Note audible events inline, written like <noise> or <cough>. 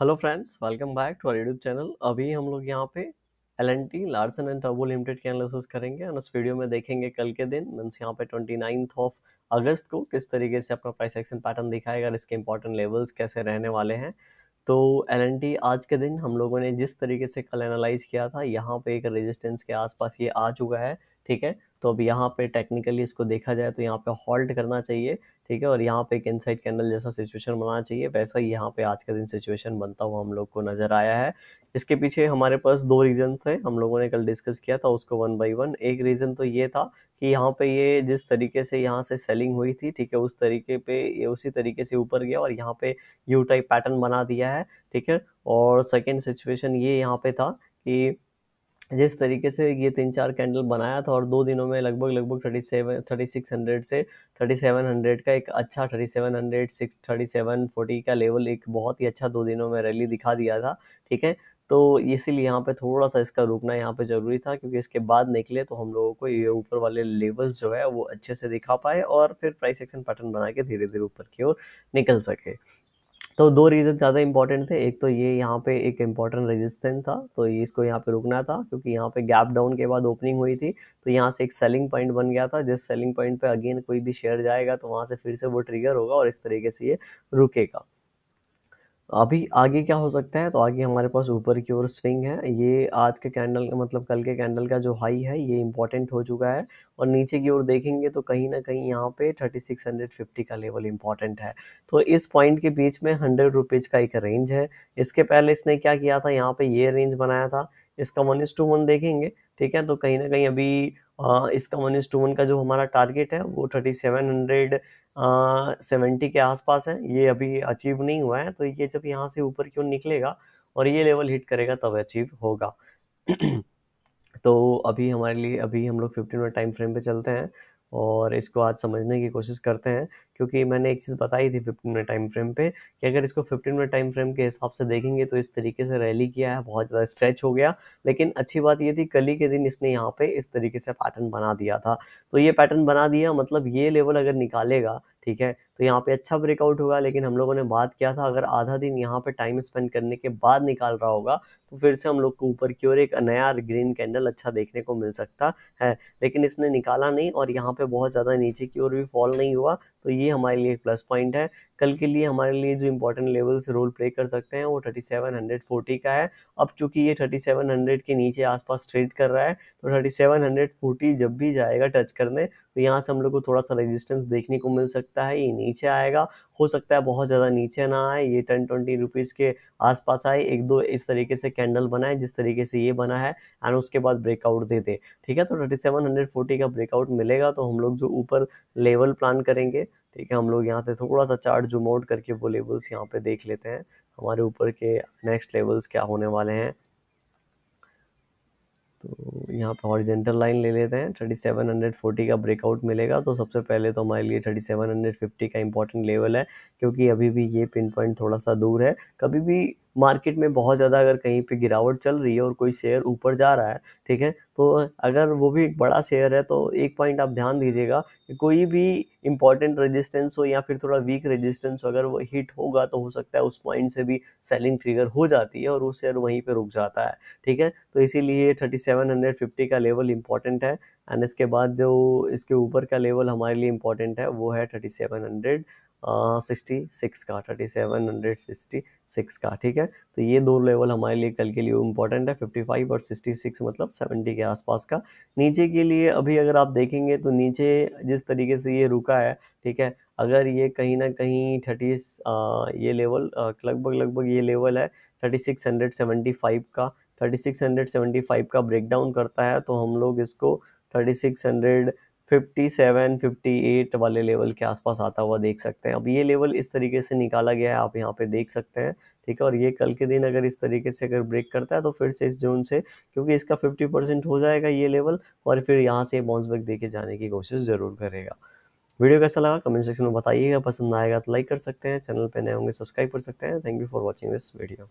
hello friends welcome back to our YouTube channel अभी हम लोग यहाँ पे L N T Larsen and टर्बो लिमिटेड के एनालिसिस करेंगे और उस वीडियो में देखेंगे कल के दिन मीन्स यहाँ पे ट्वेंटी नाइन्थ ऑफ अगस्त को किस तरीके से अपना प्राइस एक्शन पैटर्न दिखाएगा और इसके इंपॉर्टेंट लेवल्स कैसे रहने वाले हैं तो एल आज के दिन हम लोगों ने जिस तरीके से कल एनालाइज किया था यहाँ पे एक रेजिस्टेंस के आसपास ये आ चुका है ठीक है तो अब यहाँ पे टेक्निकली इसको देखा जाए तो यहाँ पे हॉल्ट करना चाहिए ठीक है और यहाँ पे एक इनसाइड कैंडल जैसा सिचुएशन बनाना चाहिए वैसा ही यहाँ पे आज का दिन सिचुएशन बनता हुआ हम लोग को नज़र आया है इसके पीछे हमारे पास दो रीज़न थे हम लोगों ने कल डिस्कस किया था उसको वन बाई वन एक रीज़न तो ये था कि यहाँ पे ये जिस तरीके से यहाँ से सेलिंग हुई थी ठीक है उस तरीके पे ये उसी तरीके से ऊपर गया और यहाँ पे यू टाइप पैटर्न बना दिया है ठीक है और सेकेंड सिचुएशन ये यहाँ पे था कि जिस तरीके से ये तीन चार कैंडल बनाया था और दो दिनों में लगभग लगभग thirty seven thirty six hundred से थर्टी सेवन हंड्रेड का एक अच्छा thirty seven hundred six thirty seven forty का लेवल एक बहुत ही अच्छा दो दिनों में रैली दिखा दिया था ठीक है तो इसीलिए यहाँ पे थोड़ा सा इसका रुकना यहाँ पे ज़रूरी था क्योंकि इसके बाद निकले तो हम लोगों को ये ऊपर वाले लेवल्स जो है वो अच्छे से दिखा पाए और फिर प्राइस एक्शन पैटर्न बना के धीरे धीरे ऊपर की ओर निकल सके तो दो रीज़न ज़्यादा इंपॉर्टेंट थे एक तो ये यहाँ पे एक इम्पॉर्टेंट रेजिस्टेंस था तो ये इसको यहाँ पे रुकना था क्योंकि यहाँ पे गैप डाउन के बाद ओपनिंग हुई थी तो यहाँ से एक सेलिंग पॉइंट बन गया था जिस सेलिंग पॉइंट पे अगेन कोई भी शेयर जाएगा तो वहाँ से फिर से वो ट्रिगर होगा और इस तरीके से ये रुकेगा अभी आगे क्या हो सकता है तो आगे हमारे पास ऊपर की ओर स्विंग है ये आज के कैंडल का मतलब कल के कैंडल का जो हाई है ये इंपॉर्टेंट हो चुका है और नीचे की ओर देखेंगे तो कहीं ना कहीं यहाँ पे 3650 का लेवल इंपॉर्टेंट है तो इस पॉइंट के बीच में हंड्रेड रुपीज़ का एक रेंज है इसके पहले इसने क्या किया था यहाँ पे ये रेंज बनाया था इसका वन इस टू वन देखेंगे ठीक है तो कहीं ना कहीं अभी आ, इसका वन इस टू वन का जो हमारा टारगेट है वो थर्टी सेवन हंड्रेड सेवेंटी के आसपास है ये अभी अचीव नहीं हुआ है तो ये जब यहाँ से ऊपर क्यों निकलेगा और ये लेवल हिट करेगा तब अचीव होगा <clears throat> तो अभी हमारे लिए अभी हम लोग फिफ्टीन मिनट टाइम फ्रेम पे चलते हैं और इसको आज समझने की कोशिश करते हैं क्योंकि मैंने एक चीज़ बताई थी फिफ्टीन मिनट टाइम फ्रेम पे कि अगर इसको फिफ्टीन मिनट टाइम फ्रेम के हिसाब से देखेंगे तो इस तरीके से रैली किया है बहुत ज़्यादा स्ट्रेच हो गया लेकिन अच्छी बात ये थी कल ही के दिन इसने यहाँ पे इस तरीके से पैटर्न बना दिया था तो ये पैटर्न बना दिया मतलब ये लेवल अगर निकालेगा ठीक है तो यहाँ पे अच्छा ब्रेकआउट होगा लेकिन हम लोगों ने बात किया था अगर आधा दिन यहाँ पे टाइम स्पेंड करने के बाद निकाल रहा होगा तो फिर से हम लोग को ऊपर की ओर एक नया ग्रीन कैंडल अच्छा देखने को मिल सकता है लेकिन इसने निकाला नहीं और यहाँ पे बहुत ज़्यादा नीचे की ओर भी फॉल नहीं हुआ तो ये हमारे लिए एक प्लस पॉइंट है कल के लिए हमारे लिए जो इम्पोर्टेंट लेवल्स रोल प्ले कर सकते हैं वो 3740 का है अब चूंकि ये 3700 के नीचे आसपास ट्रेड कर रहा है तो 3740 जब भी जाएगा टच करने तो यहाँ से हम लोग को थोड़ा सा रेजिस्टेंस देखने को मिल सकता है ये नीचे आएगा हो सकता है बहुत ज़्यादा नीचे ना आए ये टेन ट्वेंटी रुपीज़ के आसपास आए एक दो इस तरीके से कैंडल बनाए जिस तरीके से ये बना है एंड उसके बाद ब्रेकआउट दे दे ठीक है तो थर्टी सेवन हंड्रेड फोर्टी का ब्रेकआउट मिलेगा तो हम लोग जो ऊपर लेवल प्लान करेंगे ठीक है हम लोग यहाँ से थोड़ा सा चार्ट जूम आउट करके वो लेवल्स यहाँ पे देख लेते हैं हमारे ऊपर के नेक्स्ट लेवल्स क्या होने वाले हैं तो यहाँ पर हॉरिजेंटल लाइन ले लेते हैं 3740 का ब्रेकआउट मिलेगा तो सबसे पहले तो हमारे लिए 3750 का इंपॉर्टेंट लेवल है क्योंकि अभी भी ये पिन पॉइंट थोड़ा सा दूर है कभी भी मार्केट में बहुत ज़्यादा अगर कहीं पे गिरावट चल रही है और कोई शेयर ऊपर जा रहा है ठीक है तो अगर वो भी बड़ा शेयर है तो एक पॉइंट आप ध्यान दीजिएगा कि कोई भी इंपॉर्टेंट रेजिस्टेंस हो या फिर थोड़ा वीक रेजिस्टेंस अगर वो हिट होगा तो हो सकता है उस पॉइंट से भी सेलिंग ट्रिगर हो जाती है और वो शेयर वहीं पर रुक जाता है ठीक है तो इसीलिए फिफ्टी का लेवल इंपॉर्टेंट है एंड इसके बाद जो इसके ऊपर का लेवल हमारे लिए इंपॉर्टेंट है वो है हंड्रेड सिक्सटी सिक्स का thirty seven hundred sixty six का ठीक है तो ये दो लेवल हमारे लिए कल के लिए इंपॉर्टेंट है फिफ्टी फाइव और सिक्सटी सिक्स मतलब सेवेंटी के आसपास का नीचे के लिए अभी अगर आप देखेंगे तो नीचे जिस तरीके से ये रुका है ठीक है अगर ये कहीं ना कहीं थर्टी ये लेवल लगभग लगभग ये लेवल है thirty six hundred seventy five का thirty six hundred seventy five का ब्रेकडाउन करता है तो हम लोग इसको थर्टी सिक्स हंड्रेड 57, 58 वाले लेवल के आसपास आता हुआ देख सकते हैं अब ये लेवल इस तरीके से निकाला गया है आप यहाँ पे देख सकते हैं ठीक है और ये कल के दिन अगर इस तरीके से अगर ब्रेक करता है तो फिर से इस जोन से क्योंकि इसका 50 परसेंट हो जाएगा ये लेवल और फिर यहाँ से बाउंस बैक देके जाने की कोशिश ज़रूर करेगा वीडियो कैसा लगा कमेंट सेक्शन में बताइएगा पसंद आएगा तो लाइक कर सकते हैं चैनल पर नए होंगे सब्सक्राइब कर सकते हैं thank you for watching this video